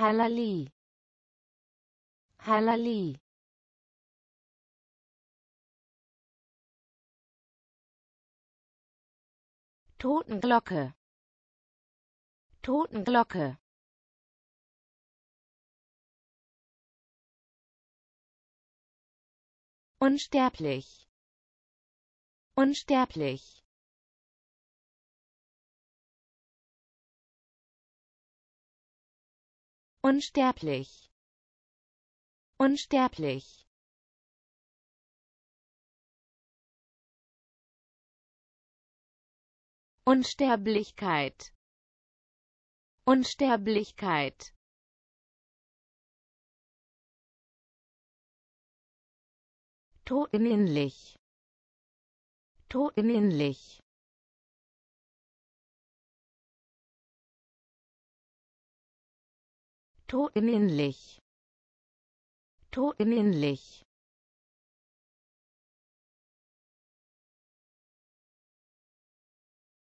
Halali. Halali. Totenglocke. Totenglocke. Unsterblich. Unsterblich. Unsterblich. Unsterblich. Unsterblichkeit. Unsterblichkeit. Totenähnlich. Totenähnlich. Totenmännlich. Totenmännlich.